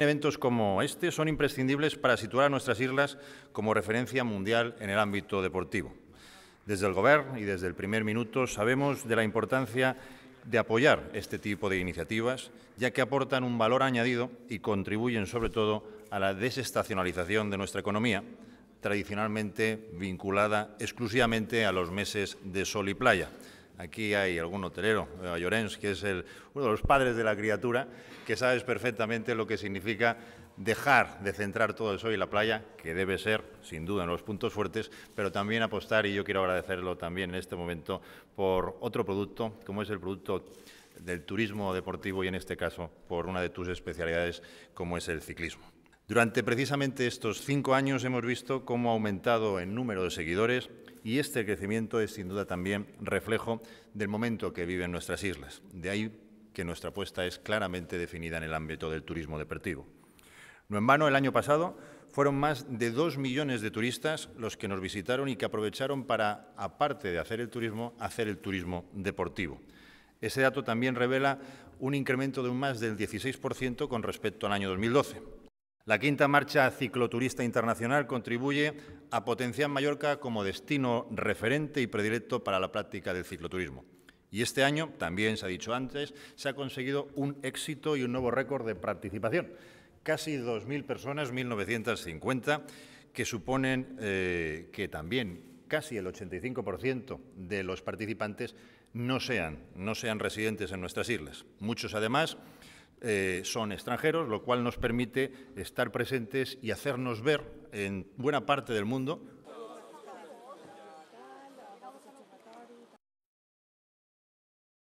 Eventos como este son imprescindibles para situar a nuestras islas como referencia mundial en el ámbito deportivo. Desde el Gobierno y desde el primer minuto sabemos de la importancia de apoyar este tipo de iniciativas, ya que aportan un valor añadido y contribuyen sobre todo a la desestacionalización de nuestra economía, tradicionalmente vinculada exclusivamente a los meses de sol y playa, Aquí hay algún hotelero, eh, Llorens, que es uno de los padres de la criatura, que sabes perfectamente lo que significa dejar de centrar todo eso en y la playa, que debe ser, sin duda, en los puntos fuertes, pero también apostar, y yo quiero agradecerlo también en este momento, por otro producto, como es el producto del turismo deportivo y, en este caso, por una de tus especialidades, como es el ciclismo. Durante precisamente estos cinco años hemos visto cómo ha aumentado el número de seguidores y este crecimiento es sin duda también reflejo del momento que viven nuestras islas. De ahí que nuestra apuesta es claramente definida en el ámbito del turismo deportivo. No en vano, el año pasado fueron más de dos millones de turistas los que nos visitaron y que aprovecharon para, aparte de hacer el turismo, hacer el turismo deportivo. Ese dato también revela un incremento de un más del 16% con respecto al año 2012. La quinta marcha cicloturista internacional contribuye a potenciar Mallorca como destino referente y predilecto para la práctica del cicloturismo. Y este año, también se ha dicho antes, se ha conseguido un éxito y un nuevo récord de participación. Casi 2.000 personas, 1.950, que suponen eh, que también casi el 85% de los participantes no sean, no sean residentes en nuestras islas. Muchos, además, eh, son extranjeros, lo cual nos permite estar presentes y hacernos ver en buena parte del mundo,